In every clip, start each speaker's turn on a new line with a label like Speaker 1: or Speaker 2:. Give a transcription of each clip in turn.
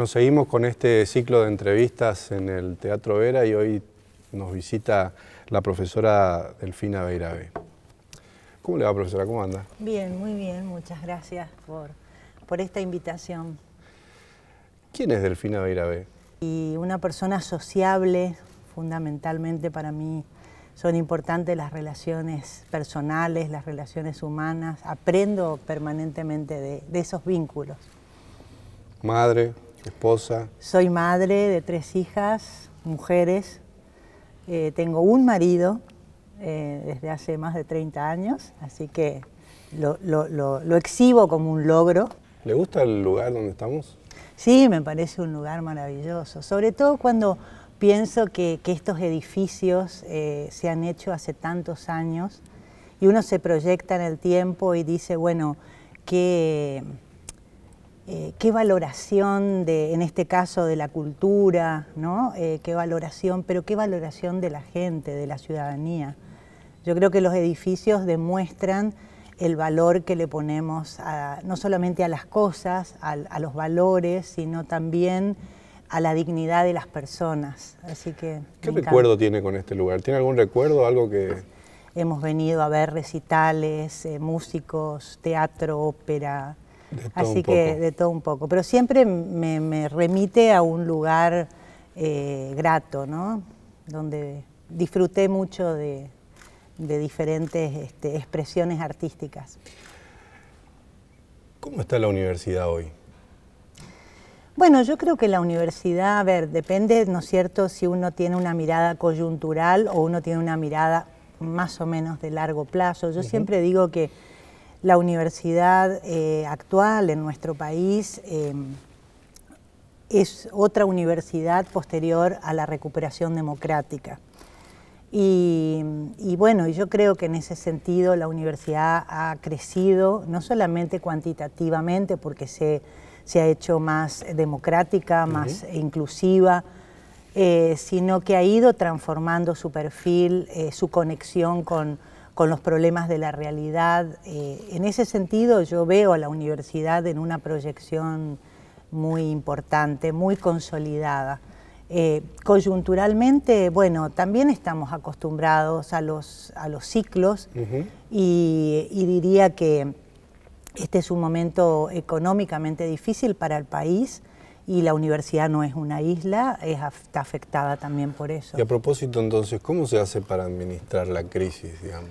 Speaker 1: Nos seguimos con este ciclo de entrevistas en el Teatro Vera y hoy nos visita la profesora Delfina Beirabe. ¿Cómo le va, profesora? ¿Cómo anda?
Speaker 2: Bien, muy bien. Muchas gracias por, esta invitación.
Speaker 1: ¿Quién es Delfina Beirabe?
Speaker 2: Y una persona sociable, fundamentalmente para mí son importantes las relaciones personales, las relaciones humanas. Aprendo permanentemente de esos vínculos.
Speaker 1: Madre, Esposa.
Speaker 2: Soy madre de tres hijas, mujeres. Eh, tengo un marido eh, desde hace más de 30 años, así que lo, exhibo como un logro. ¿Le gusta el lugar donde estamos? Sí, me parece un lugar maravilloso, sobre todo cuando pienso que, estos edificios eh, se han hecho hace tantos años y uno se proyecta en el tiempo y dice, bueno, que eh, qué valoración de, en este caso, de la cultura, ¿no? Eh, qué valoración, pero qué valoración de la gente, de la ciudadanía. Yo creo que los edificios demuestran el valor que le ponemos no solamente a las cosas, a, los valores, sino también a la dignidad de las personas. Así que ¿Qué recuerdo
Speaker 1: tiene con este lugar? ¿Tiene algún recuerdo, algo que...?
Speaker 2: Hemos venido a ver recitales, eh, músicos, teatro, ópera, Así que de todo un poco. Pero siempre me, remite a un lugar eh, grato, ¿no? Donde disfruté mucho de, diferentes este, expresiones artísticas.
Speaker 1: ¿Cómo está la universidad hoy?
Speaker 2: Bueno, yo creo que la universidad, a ver, depende, ¿no es cierto?, si uno tiene una mirada coyuntural o uno tiene una mirada más o menos de largo plazo. Yo siempre digo que la universidad eh, actual en nuestro país eh, es otra universidad posterior a la recuperación democrática. Y, y, bueno, yo creo que en ese sentido la universidad ha crecido, no solamente cuantitativamente, porque se, ha hecho más democrática, más inclusiva, eh, sino que ha ido transformando su perfil, su conexión con, con los problemas de la realidad. Eh, en ese sentido yo veo a la universidad en una proyección muy importante, muy consolidada. Eh, coyunturalmente, bueno, también estamos acostumbrados a los, ciclos y, diría que este es un momento económicamente difícil para el país, y la universidad no es una isla, es, está afectada también por eso. Y a
Speaker 1: propósito entonces, ¿cómo se hace para administrar la crisis, digamos?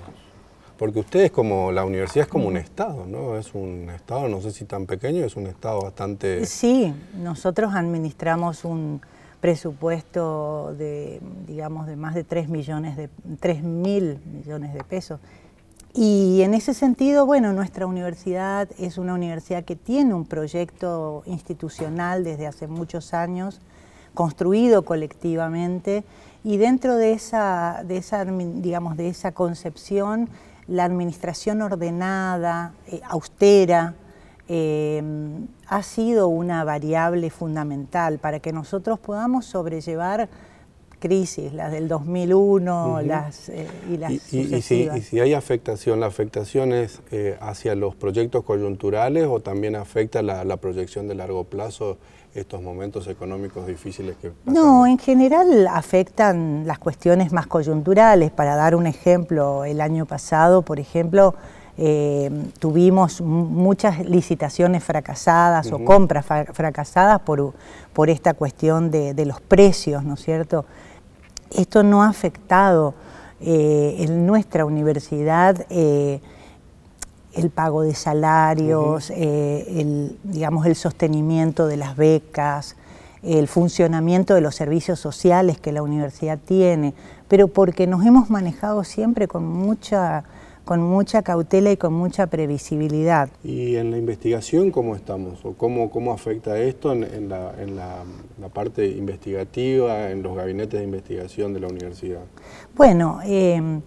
Speaker 1: Porque ustedes como, la universidad es como un estado, ¿no? Es un estado, no sé si tan pequeño, es un estado bastante... Sí,
Speaker 2: nosotros administramos un presupuesto de, digamos, de más de 3 millones de, 3 mil millones de pesos y en ese sentido, bueno, nuestra universidad es una universidad que tiene un proyecto institucional desde hace muchos años, construido colectivamente, y dentro de esa, de esa, concepción, la administración ordenada, eh, austera, eh, ha sido una variable fundamental para que nosotros podamos sobrellevar crisis, las del 2001 las, eh, y las y, y, si,
Speaker 1: hay afectación, ¿la afectación es eh, hacia los proyectos coyunturales o también afecta la, proyección de largo plazo estos momentos económicos difíciles que
Speaker 2: No, en general afectan las cuestiones más coyunturales. Para dar un ejemplo, el año pasado, por ejemplo, eh, tuvimos muchas licitaciones fracasadas o compras fracasadas por, por esta cuestión de los precios, ¿no es cierto? esto no ha afectado eh, en nuestra universidad eh, el pago de salarios, eh, digamos, el sostenimiento de las becas, el funcionamiento de los servicios sociales que la universidad tiene, pero porque nos hemos manejado siempre con mucha con mucha cautela y con mucha previsibilidad.
Speaker 1: ¿Y en la investigación cómo estamos? ¿O cómo, afecta esto en, la, parte investigativa, en los gabinetes de investigación de la universidad?
Speaker 2: Bueno, em,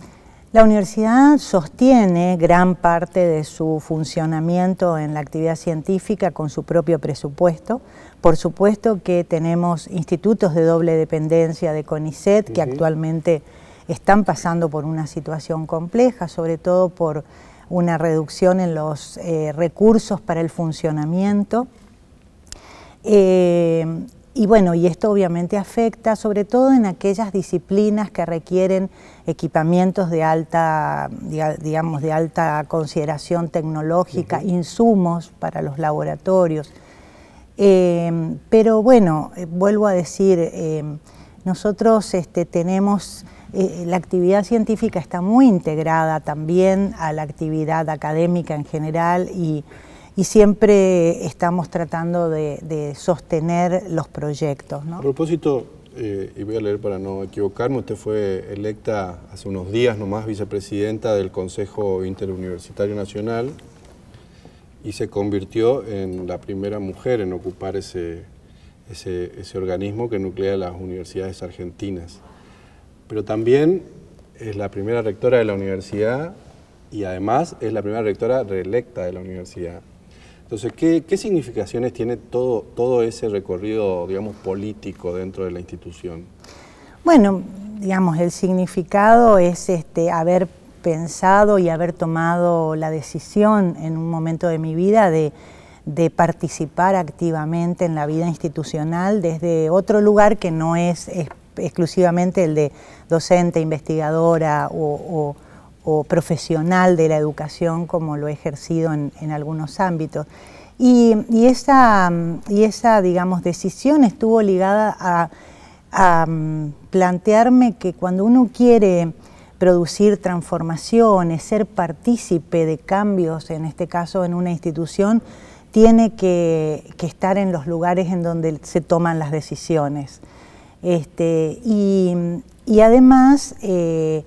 Speaker 2: la universidad sostiene gran parte de su funcionamiento en la actividad científica con su propio presupuesto. Por supuesto que tenemos institutos de doble dependencia de CONICET que actualmente están pasando por una situación compleja, sobre todo por una reducción en los eh, recursos para el funcionamiento. Eh, y bueno, y esto obviamente afecta sobre todo en aquellas disciplinas que requieren equipamientos de alta, digamos, de alta consideración tecnológica, insumos para los laboratorios. Eh, pero bueno, vuelvo a decir, nosotros este, tenemos eh, la actividad científica está muy integrada también a la actividad académica en general y, siempre estamos tratando de, sostener los proyectos. A
Speaker 1: propósito, eh, y voy a leer para no equivocarme, usted fue electa hace unos días nomás vicepresidenta del Consejo Interuniversitario Nacional y se convirtió en la primera mujer en ocupar ese organismo que nuclea las universidades argentinas pero también es la primera rectora de la universidad y además es la primera rectora reelecta de la universidad. Entonces, ¿qué, significaciones tiene todo, todo ese recorrido, digamos, político dentro de la institución?
Speaker 2: Bueno, digamos, el significado es este, haber pensado y haber tomado la decisión en un momento de mi vida de, participar activamente en la vida institucional desde otro lugar que no es exclusivamente el de docente, investigadora o, profesional de la educación como lo he ejercido en, algunos ámbitos. Y, esa, y esa, digamos, decisión estuvo ligada a, mm, plantearme que cuando uno quiere producir transformaciones, ser partícipe de cambios, en este caso en una institución, tiene que, estar en los lugares en donde se toman las decisiones. Este, y, y además, eh,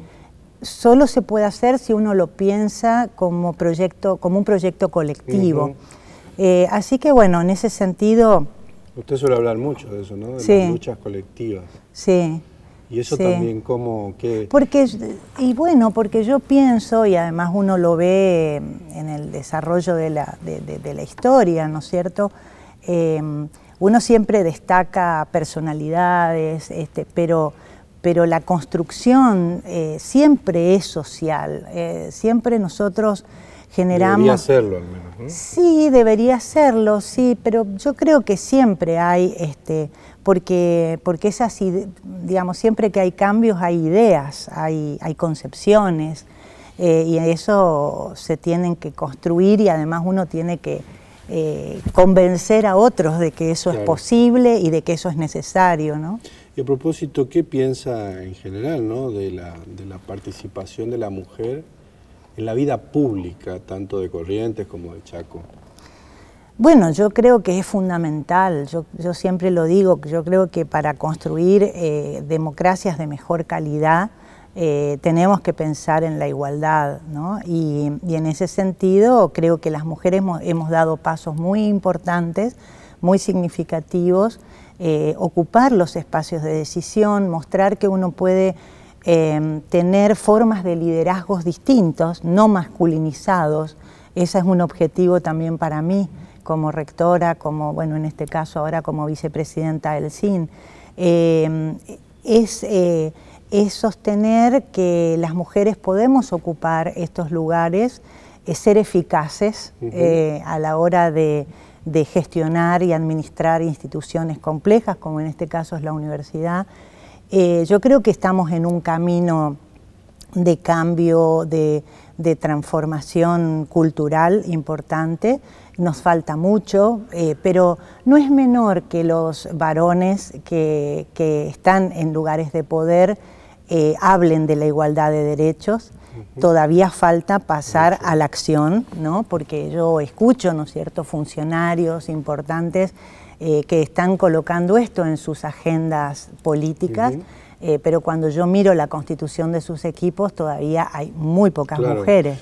Speaker 2: solo se puede hacer si uno lo piensa como, proyecto, como un proyecto colectivo. Eh, así que bueno, en ese sentido...
Speaker 1: Usted suele hablar mucho de eso, ¿no? De las luchas colectivas. Sí. Y eso también como Porque,
Speaker 2: y bueno, porque yo pienso, y además uno lo ve en el desarrollo de la, historia, ¿no es cierto? Eh, uno siempre destaca personalidades, este, pero pero la construcción eh, siempre es social, eh, siempre nosotros generamos... Debería
Speaker 1: hacerlo al menos. ¿no? Sí,
Speaker 2: debería hacerlo. sí, pero yo creo que siempre hay, este, porque, porque así, digamos, siempre que hay cambios hay ideas, hay, hay concepciones, eh, y eso se tienen que construir y además uno tiene que convencer a otros de que eso es posible y de que eso es necesario, ¿no?
Speaker 1: Y a propósito, ¿qué piensa en general de, la, participación de la mujer en la vida pública, tanto de Corrientes como de Chaco?
Speaker 2: Bueno, yo creo que es fundamental, yo, siempre lo digo, yo creo que para construir eh, democracias de mejor calidad eh, tenemos que pensar en la igualdad, ¿no? y, en ese sentido creo que las mujeres hemos dado pasos muy importantes muy significativos, eh, ocupar los espacios de decisión, mostrar que uno puede eh, tener formas de liderazgos distintos, no masculinizados. Ese es un objetivo también para mí como rectora, como, bueno, en este caso ahora como vicepresidenta del CIN. Eh, es, sostener que las mujeres podemos ocupar estos lugares, ser eficaces a la hora de de gestionar y administrar instituciones complejas, como en este caso es la universidad. Eh, yo creo que estamos en un camino de cambio, de, transformación cultural importante. Nos falta mucho, eh, pero no es menor que los varones que, están en lugares de poder eh, hablen de la igualdad de derechos. Todavía falta pasar a la acción, ¿no? porque yo escucho ¿no es cierto? funcionarios importantes eh, que están colocando esto en sus agendas políticas. Eh, pero cuando yo miro la constitución de sus equipos, todavía hay muy pocas mujeres.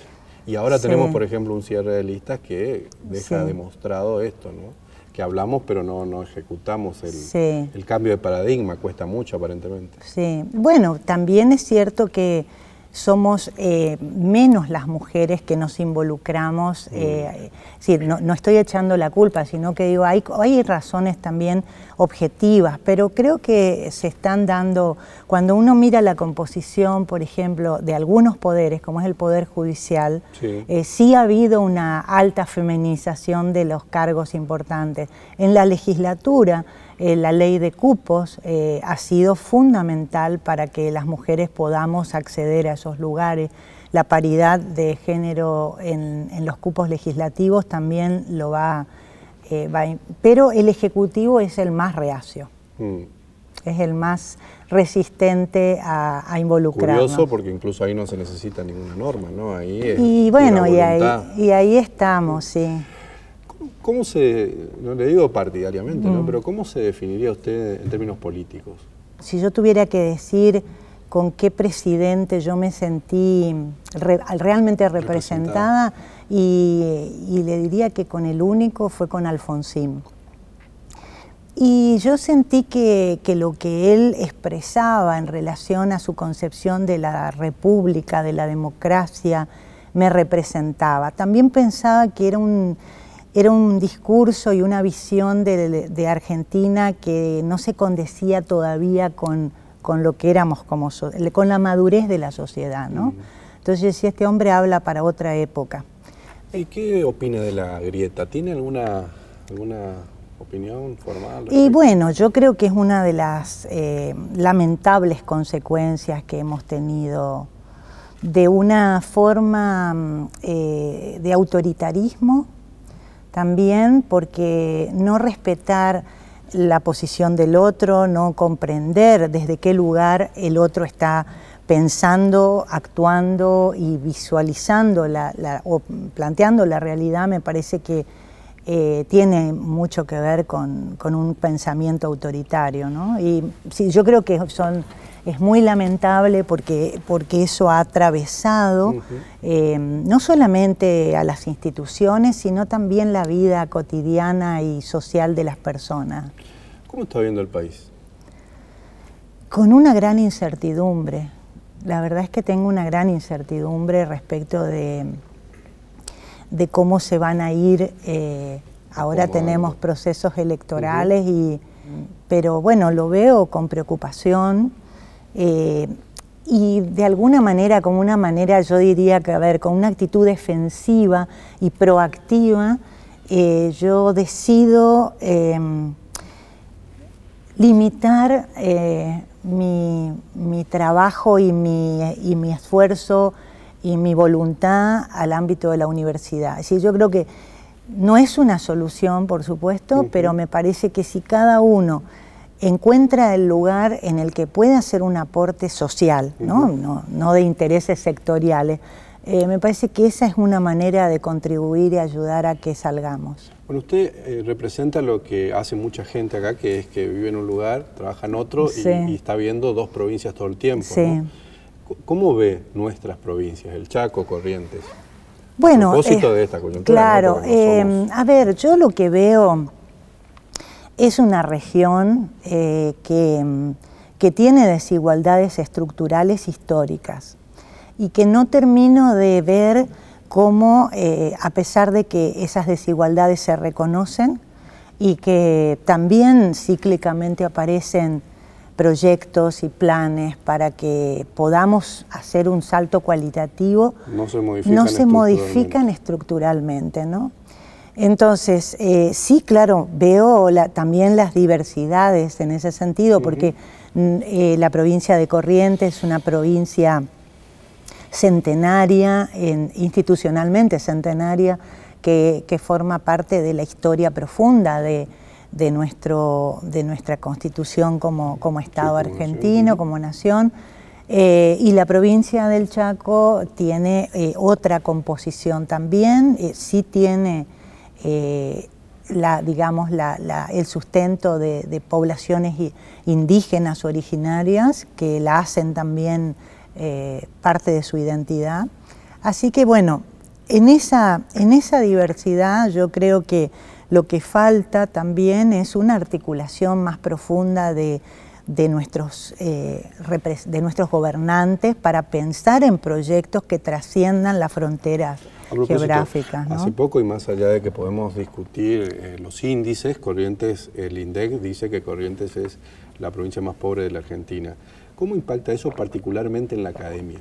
Speaker 2: Y ahora tenemos, por
Speaker 1: ejemplo, un cierre de listas que deja demostrado esto, ¿no? que hablamos pero no, ejecutamos el, el, cambio de paradigma, cuesta mucho aparentemente.
Speaker 2: Sí, bueno, también es cierto que somos eh, menos las mujeres que nos involucramos. Mm. Eh, no, estoy echando la culpa, sino que digo, hay, razones también objetivas, pero creo que se están dando, cuando uno mira la composición, por ejemplo, de algunos poderes, como es el Poder Judicial, sí eh, ha habido una alta feminización de los cargos importantes. En la legislatura, eh, la ley de cupos eh, ha sido fundamental para que las mujeres podamos acceder a esos lugares. La paridad de género en, los cupos legislativos también lo va, eh, Pero el Ejecutivo es el más reacio, mm. es el más resistente a, involucrar. Curioso
Speaker 1: porque incluso ahí no se necesita ninguna norma, ¿no? Ahí es y bueno, y y
Speaker 2: ahí estamos, sí.
Speaker 1: ¿Cómo se, no le digo partidariamente, mm. pero cómo se definiría usted en términos políticos?
Speaker 2: Si yo tuviera que decir con qué presidente yo me sentí realmente representada, Y, le diría que con el único fue con Alfonsín. Y yo sentí que, lo que él expresaba en relación a su concepción de la república, de la democracia, me representaba. También pensaba que era un, era un discurso y una visión de, Argentina que no se condecía todavía con, lo que éramos como con la madurez de la sociedad, ¿no? Entonces si este hombre habla para otra época.
Speaker 1: ¿Y qué opina de la grieta? ¿Tiene alguna alguna
Speaker 2: opinión formal? Y bueno, yo creo que es una de las eh, lamentables consecuencias que hemos tenido de una forma mm, eh, de autoritarismo también porque no respetar la posición del otro, no comprender desde qué lugar el otro está pensando, actuando y visualizando la, o planteando la realidad, me parece que eh, tiene mucho que ver con, con un pensamiento autoritario. ¿no? Y sí, yo creo que son es muy lamentable porque, porque eso ha atravesado eh, no solamente a las instituciones, sino también la vida cotidiana y social de las personas.
Speaker 1: ¿Cómo está viendo el país?
Speaker 2: Con una gran incertidumbre. La verdad es que tengo una gran incertidumbre respecto de, de cómo se van a ir. Eh, ahora tenemos procesos electorales y pero bueno, lo veo con preocupación, eh, y de alguna manera, como una manera, yo diría que, a ver, con una actitud defensiva y proactiva, eh, yo decido em, limitar eh, mi, trabajo y mi, esfuerzo y mi voluntad al ámbito de la universidad. Así yo creo que no es una solución, por supuesto, pero me parece que si cada uno encuentra el lugar en el que puede hacer un aporte social, no, no, de intereses sectoriales. Eh, me parece que esa es una manera de contribuir y ayudar a que salgamos.
Speaker 1: Bueno, usted eh, representa lo que hace mucha gente acá, que es que vive en un lugar, trabaja en otro y, está viendo dos provincias todo el tiempo. ¿Cómo ve nuestras provincias, el Chaco, Corrientes?
Speaker 2: Bueno, a eh, Claro, a ver, yo lo que veo es una región eh, que, tiene desigualdades estructurales históricas y que no termino de ver cómo, eh, a pesar de que esas desigualdades se reconocen y que también cíclicamente aparecen proyectos y planes para que podamos hacer un salto cualitativo,
Speaker 1: no se modifican,
Speaker 2: estructuralmente. Entonces, eh, sí, claro, veo también las diversidades en ese sentido, porque mm, eh, la provincia de Corrientes es una provincia centenaria, institucionalmente centenaria, que, forma parte de la historia profunda de, nuestra constitución como, Estado argentino, como nación. Eh, y la provincia del Chaco tiene otra composición también, sí tiene eh, la, digamos, el sustento de, poblaciones indígenas originarias que la hacen también eh, parte de su identidad. Así que bueno, en esa, en esa diversidad yo creo que lo que falta también es una articulación más profunda de, nuestros, eh, de nuestros gobernantes para pensar en proyectos que trasciendan las fronteras geográficas. Hace
Speaker 1: poco y más allá de que podemos discutir eh, los índices, Corrientes, el INDEC dice que Corrientes es la provincia más pobre de la Argentina. ¿Cómo impacta eso particularmente en la academia?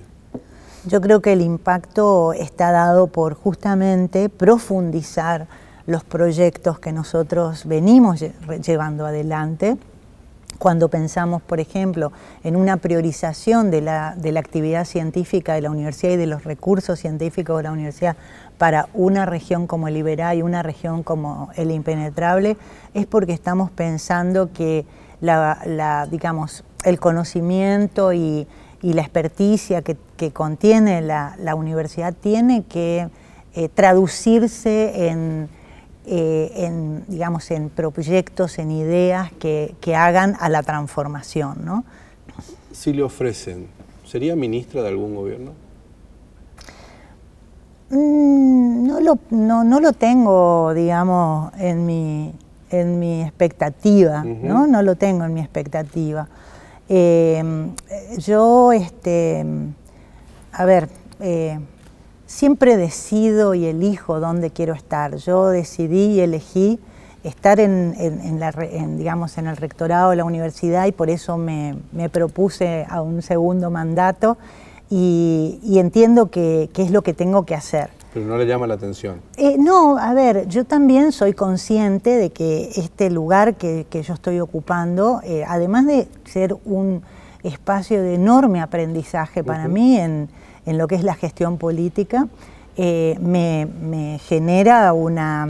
Speaker 2: Yo creo que el impacto está dado por justamente profundizar los proyectos que nosotros venimos llevando adelante cuando pensamos, por ejemplo, en una priorización de la, de la, actividad científica de la universidad y de los recursos científicos de la universidad para una región como el Iberá y una región como el Impenetrable, es porque estamos pensando que la, digamos, el conocimiento y, la experticia que, contiene la, universidad tiene que eh, traducirse en eh, en, digamos, en proyectos, en ideas que, hagan a la transformación. ¿no? Si le
Speaker 1: ofrecen, ¿sería ministra de algún gobierno?
Speaker 2: Mm, no, lo, no, lo tengo, digamos, en mi, en mi expectativa, ¿no? No lo tengo en mi expectativa. Eh, yo, este, a ver, eh, siempre decido y elijo dónde quiero estar. Yo decidí y elegí estar en, la, digamos, en el rectorado de la universidad y por eso me, propuse a un segundo mandato y, entiendo que, es lo que tengo que hacer.
Speaker 1: Pero no le llama la atención.
Speaker 2: Eh, no, a ver, yo también soy consciente de que este lugar que, yo estoy ocupando, eh, además de ser un espacio de enorme aprendizaje para mí en en lo que es la gestión política, eh, me, genera una,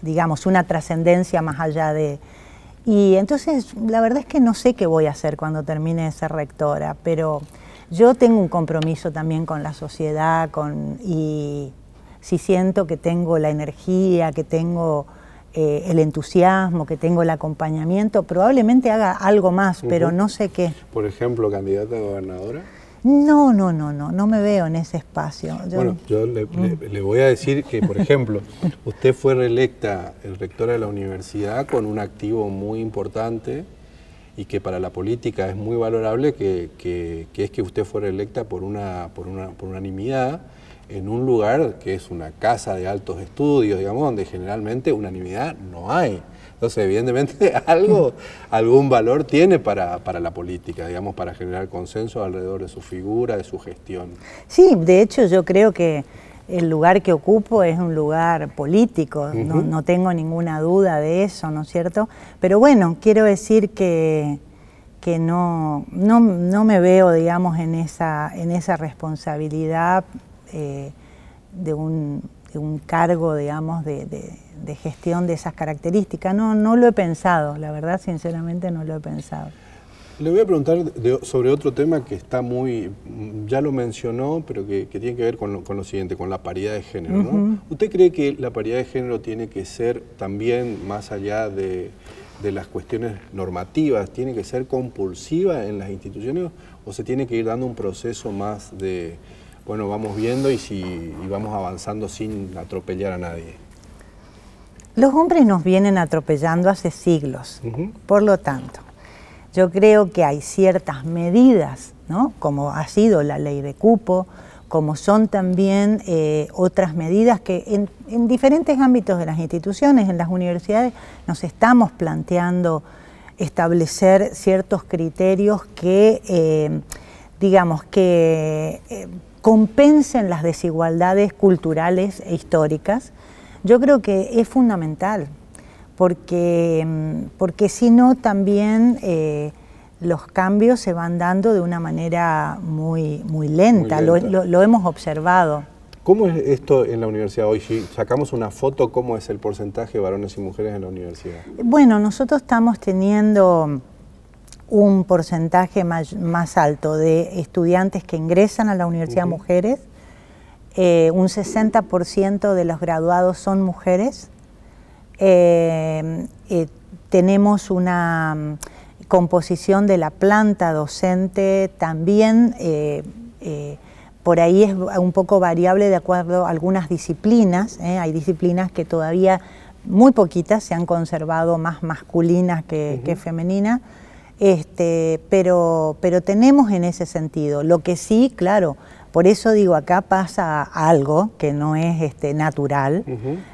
Speaker 2: digamos, una trascendencia más allá de... Y entonces, la verdad es que no sé qué voy a hacer cuando termine de ser rectora, pero yo tengo un compromiso también con la sociedad, con, y si siento que tengo la energía, que tengo eh, el entusiasmo, que tengo el acompañamiento, probablemente haga algo más, pero no sé qué.
Speaker 1: Por ejemplo, candidata a gobernadora.
Speaker 2: No, no, no, no, no me veo en ese espacio. Bueno,
Speaker 1: yo mm. le, voy a decir que, por ejemplo, usted fue reelecta el rector de la universidad con un activo muy importante y que para la política es muy valorable, que, es que usted fue reelecta por, una, por, una, por unanimidad en un lugar que es una casa de altos estudios, digamos, donde generalmente unanimidad no hay. Entonces, evidentemente, algo, algún valor tiene para, la política, digamos, para generar consenso alrededor de su figura, de su gestión.
Speaker 2: Sí, de hecho, yo creo que el lugar que ocupo es un lugar político, no, tengo ninguna duda de eso, ¿no es cierto? Pero bueno, quiero decir que, que no, no, me veo, digamos, en esa, en esa responsabilidad eh, de un un cargo, digamos, de, gestión de esas características. No, no lo he pensado, la verdad, sinceramente no lo he pensado.
Speaker 1: Le voy a preguntar sobre otro tema que está muy, ya lo mencionó, pero que, tiene que ver con lo, siguiente, con la paridad de género. ¿Usted cree que la paridad de género tiene que ser también, más allá de las cuestiones normativas, tiene que ser compulsiva en las instituciones o se tiene que ir dando un proceso más de, bueno, vamos viendo y, si, vamos avanzando sin atropellar a nadie.
Speaker 2: Los hombres nos vienen atropellando hace siglos, por lo tanto, yo creo que hay ciertas medidas, ¿no? como ha sido la ley de cupo, como son también eh, otras medidas que en, diferentes ámbitos de las instituciones, en las universidades, nos estamos planteando establecer ciertos criterios que, eh, digamos, que... Eh, compensen las desigualdades culturales e históricas, yo creo que es fundamental, porque, mm, porque si no también eh, los cambios se van dando de una manera muy, muy lenta, Lo, lo, hemos observado. ¿Cómo es esto en
Speaker 1: la universidad hoy? Si sacamos una foto, ¿cómo es el porcentaje de varones y mujeres en la universidad?
Speaker 2: Bueno, nosotros estamos teniendo un porcentaje más, alto de estudiantes que ingresan a la Universidad Mujeres, eh, un 60% de los graduados son mujeres, eh, eh, tenemos una mm, composición de la planta docente también por ahí es un poco variable de acuerdo a algunas disciplinas. Hay disciplinas que todavía muy poquitas se han conservado más masculinas que femeninas. Este, pero, tenemos en ese sentido. Lo que sí, claro, por eso digo, acá pasa algo que no es este, natural,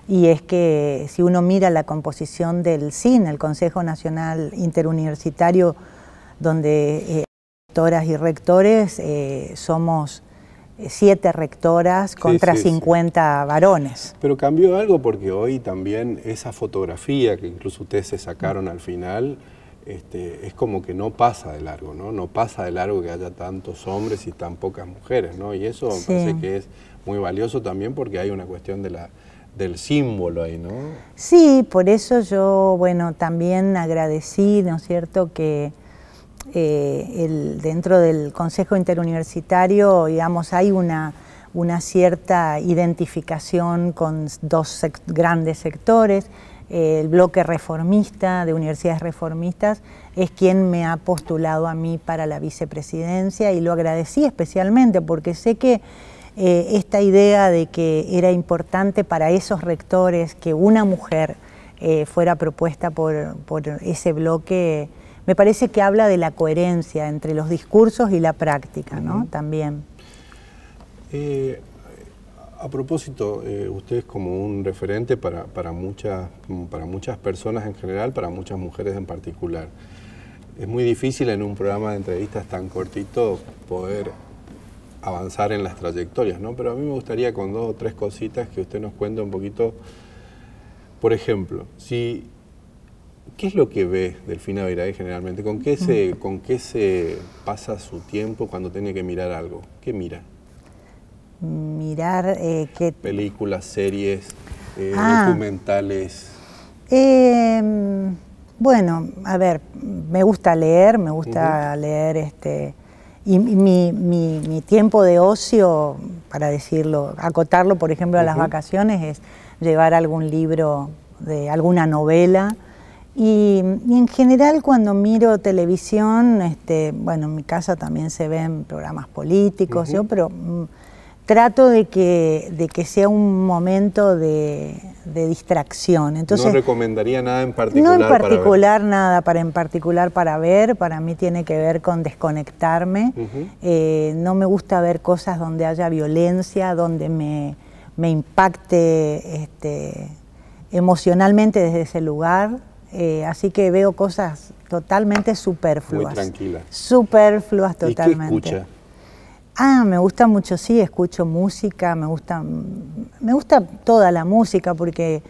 Speaker 2: y es que si uno mira la composición del CIN, el Consejo Nacional Interuniversitario, donde hay eh, rectoras y rectores eh, somos eh, siete rectoras contra 50 varones.
Speaker 1: Pero cambió algo porque hoy también esa fotografía que incluso ustedes se sacaron al final, este, es como que no pasa de largo, ¿no? No pasa de largo que haya tantos hombres y tan pocas mujeres, ¿no? Y eso parece que es muy valioso también porque hay una cuestión del símbolo ahí, ¿no?
Speaker 2: Sí, por eso yo, bueno, también agradecí, ¿no es cierto?, que eh, el, dentro del Consejo Interuniversitario, digamos, hay una, cierta identificación con dos grandes sectores el bloque reformista de universidades reformistas es quien me ha postulado a mí para la vicepresidencia y lo agradecí especialmente porque sé que eh, esta idea de que era importante para esos rectores que una mujer eh, fuera propuesta por, ese bloque, me parece que habla de la coherencia entre los discursos y la práctica, ¿no? También.
Speaker 1: Eh, a propósito, eh, usted es como un referente para, para, muchas, para muchas personas en general, para muchas mujeres en particular. Es muy difícil en un programa de entrevistas tan cortito poder avanzar en las trayectorias, ¿no? Pero a mí me gustaría con dos o tres cositas que usted nos cuente un poquito. Por ejemplo, ¿qué es lo que ve Delfina Virae generalmente? ¿Con qué, se, ¿Con qué se pasa su tiempo cuando tiene que mirar algo? ¿Qué mira?
Speaker 2: mirar eh, qué...
Speaker 1: Películas, series, eh, ah. documentales.
Speaker 2: Em, bueno, a ver, me gusta leer, me gusta leer este... Y mi, tiempo de ocio, para decirlo, acotarlo, por ejemplo, a las vacaciones, es llevar algún libro de alguna novela. Y, en general cuando miro televisión, este, bueno, en mi casa también se ven programas políticos, yo, pero mm, trato de que, de que sea un momento de, distracción. Entonces, ¿No
Speaker 1: recomendaría nada en particular? No en particular
Speaker 2: nada, para en particular para ver, para mí tiene que ver con desconectarme. Eh, no me gusta ver cosas donde haya violencia, donde me, me impacte este, emocionalmente desde ese lugar. Eh, así que veo cosas totalmente superfluas. Muy tranquila. Superfluas totalmente. ¿Y qué Ah, me gusta mucho, sí, escucho música, me gusta, mm, me gusta toda la música porque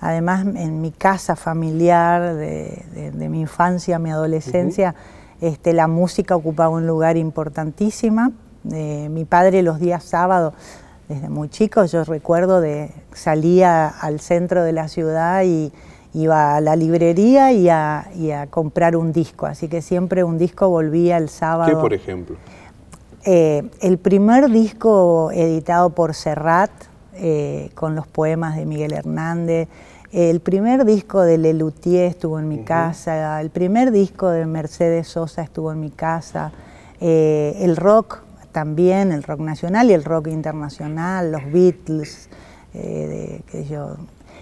Speaker 2: además en mi casa familiar, de, mi infancia, mi adolescencia, este, la música ocupaba un lugar importantísimo. Eh, mi padre los días sábados, desde muy chico, yo recuerdo de salía al centro de la ciudad y iba a la librería y a, y a comprar un disco, así que siempre un disco volvía el sábado. ¿Qué, por ejemplo? Eh, el primer disco editado por Serrat, eh, con los poemas de Miguel Hernández, el primer disco de Lelutier estuvo en mi casa, el primer disco de Mercedes Sosa estuvo en mi casa, eh, el rock también, el rock nacional y el rock internacional, los Beatles, yo,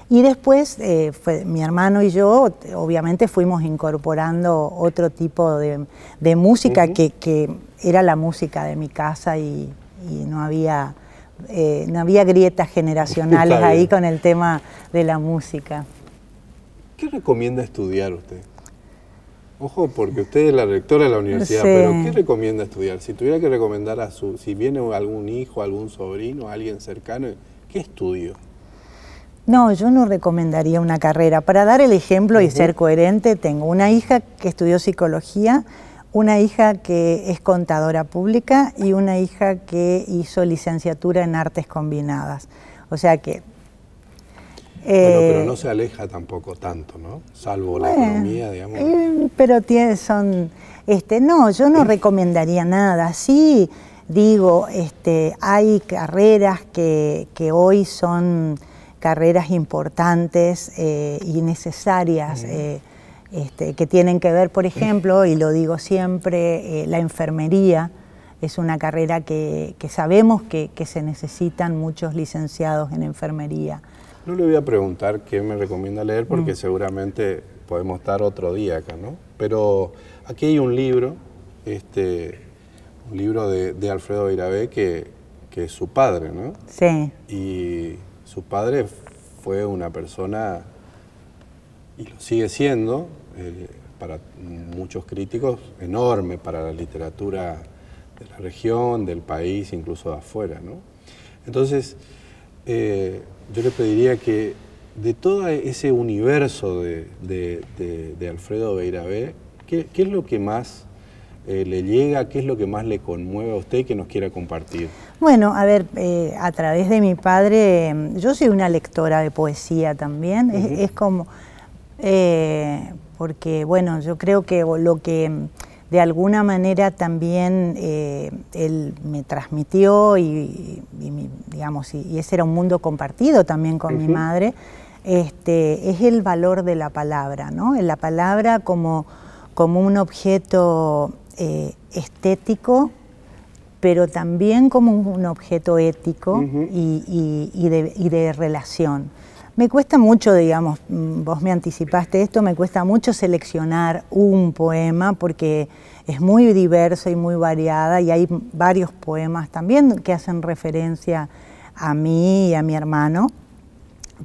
Speaker 2: y después fue, mi hermano y yo obviamente fuimos incorporando otro tipo de, música que, era la música de mi casa y, no había... Eh, no había grietas generacionales ahí con el tema de la música.
Speaker 1: ¿Qué recomienda estudiar usted? Ojo, porque usted es la rectora de la universidad, pero ¿qué recomienda estudiar? Si tuviera que recomendar a su, si viene algún hijo, algún sobrino, alguien cercano, ¿qué estudio?
Speaker 2: No, yo no recomendaría una carrera. Para dar el ejemplo y ser coherente, tengo una hija que estudió psicología, una hija que es contadora pública y una hija que hizo licenciatura en artes combinadas. O sea que... bueno, pero eh, no se
Speaker 1: aleja tampoco tanto, ¿no? Salvo la economía,
Speaker 2: digamos. Eh, pero tiene, son... Este, no, yo no recomendaría nada. Sí, digo, este, hay carreras que, hoy son carreras importantes eh, y necesarias. Este, que tienen que ver, por ejemplo, y lo digo siempre, eh, la enfermería es una carrera que, sabemos que, se necesitan muchos licenciados en enfermería.
Speaker 1: No le voy a preguntar qué me recomienda leer porque mm. seguramente podemos estar otro día acá, ¿no? Pero aquí hay un libro, este, un libro de, Alfredo Virabé, que es su padre, ¿no? Sí. Y su padre fue una persona, y lo sigue siendo, eh, para muchos críticos enorme para la literatura de la región, del país, incluso de afuera. Entonces, eh, yo le pediría que de todo ese universo de, Alfredo Beirabé, ¿qué, ¿qué, es lo que más eh, le llega, qué es lo que más le conmueve a usted y que nos quiera compartir?
Speaker 2: Bueno, a ver, a través de mi padre, yo soy una lectora de poesía también, es, es, como porque bueno, yo creo que lo que mm, de alguna manera también eh, él me transmitió y, ese era un mundo compartido también con mi madre, este, es el valor de la palabra, ¿no? La palabra como, un objeto eh, estético, pero también como un objeto ético y de relación. Me cuesta mucho, digamos, mm, vos me anticipaste esto, me cuesta mucho seleccionar un poema porque es muy diverso y muy variada y hay varios poemas también que hacen referencia a mí y a mi hermano.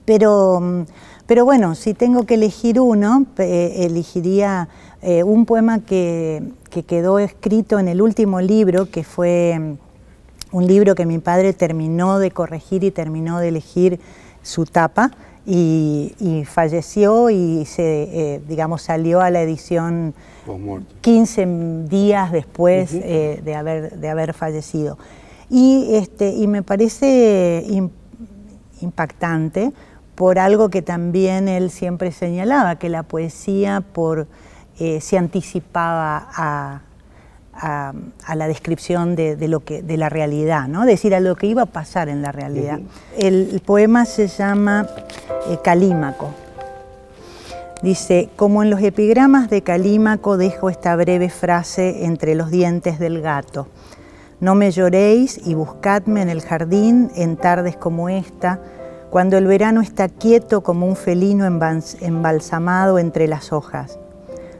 Speaker 2: Pero, mm, pero bueno, si tengo que elegir uno, eh, elegiría eh, un poema que quedó escrito en el último libro, que fue mm, un libro que mi padre terminó de corregir y terminó de elegir su tapa y, falleció y se, eh, digamos, salió a la edición 15 días después eh, de, haber, de haber fallecido. Y, este, y me parece impactante por algo que también él siempre señalaba, que la poesía por, eh, se anticipaba a, a, la descripción de, lo de la realidad, ¿no? decir, a lo que iba a pasar en la realidad. el, poema se llama eh, Calímaco. Dice, como en los epigramas de Calímaco dejo esta breve frase entre los dientes del gato. No me lloréis y buscadme en el jardín en tardes como esta, cuando el verano está quieto como un felino embalsamado entre las hojas.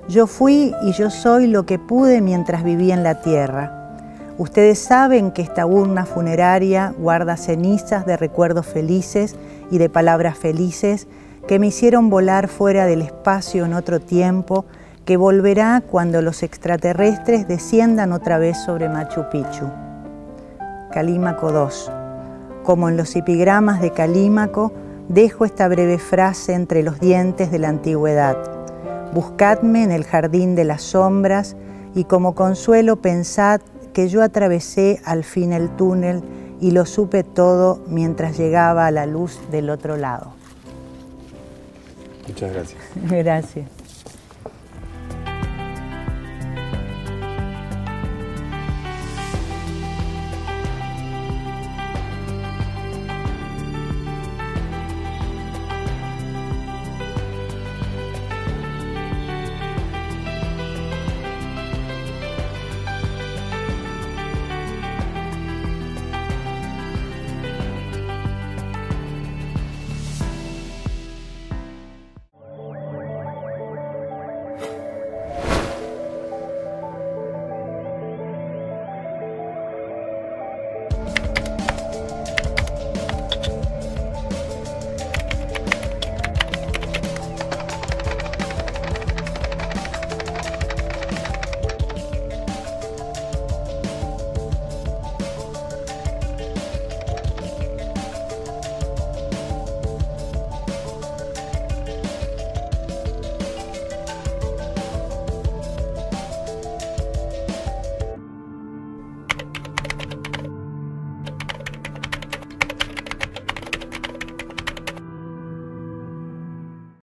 Speaker 2: Yo fui y yo soy lo que pude mientras viví en la tierra. Ustedes saben que esta urna funeraria guarda cenizas de recuerdos felices y de palabras felices que me hicieron volar fuera del espacio en otro tiempo, que volverá cuando los extraterrestres desciendan otra vez sobre Machu Picchu. Calímaco II. Como en los epigramas de Calímaco, dejo esta breve frase entre los dientes de la antigüedad Buscadme en el jardín de las sombras y como consuelo pensad que yo atravesé al fin el túnel y lo supe todo mientras llegaba a la luz del otro lado. Muchas gracias. gracias.